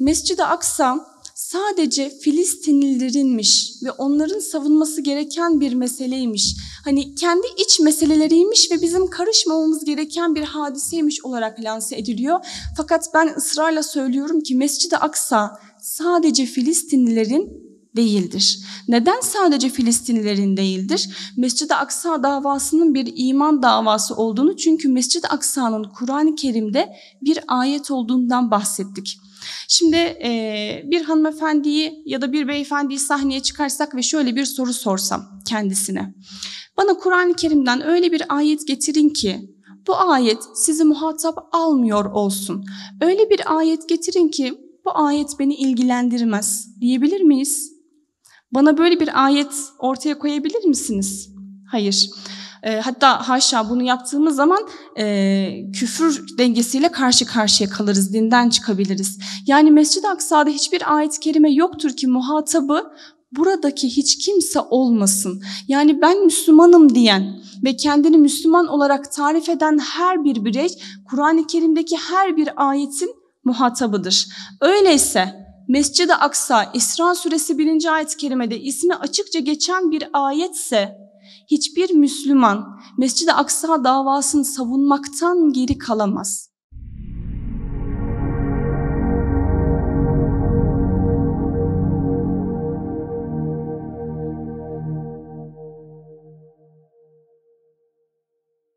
Mescid-i Aksa sadece Filistinlilerinmiş ve onların savunması gereken bir meseleymiş. Hani kendi iç meseleleriymiş ve bizim karışmamamız gereken bir hadiseymiş olarak lanse ediliyor. Fakat ben ısrarla söylüyorum ki Mescid-i Aksa sadece Filistinlilerin değildir. Neden sadece Filistinlilerin değildir? Mescid-i Aksa davasının bir iman davası olduğunu çünkü Mescid-i Aksa'nın Kur'an-ı Kerim'de bir ayet olduğundan bahsettik. Şimdi e, bir hanımefendiyi ya da bir beyefendiyi sahneye çıkarsak ve şöyle bir soru sorsam kendisine. Bana Kur'an-ı Kerim'den öyle bir ayet getirin ki bu ayet sizi muhatap almıyor olsun. Öyle bir ayet getirin ki bu ayet beni ilgilendirmez diyebilir miyiz? Bana böyle bir ayet ortaya koyabilir misiniz? Hayır. E, hatta haşa bunu yaptığımız zaman e, küfür dengesiyle karşı karşıya kalırız, dinden çıkabiliriz. Yani Mescid-i Aksa'da hiçbir ayet-i kerime yoktur ki muhatabı buradaki hiç kimse olmasın. Yani ben Müslümanım diyen ve kendini Müslüman olarak tarif eden her bir birey Kur'an-ı Kerim'deki her bir ayetin muhatabıdır. Öyleyse Mescid-i Aksa, İsra suresi 1. ayet-i kerimede ismi açıkça geçen bir ayetse hiçbir Müslüman Mescid-i Aksa davasını savunmaktan geri kalamaz.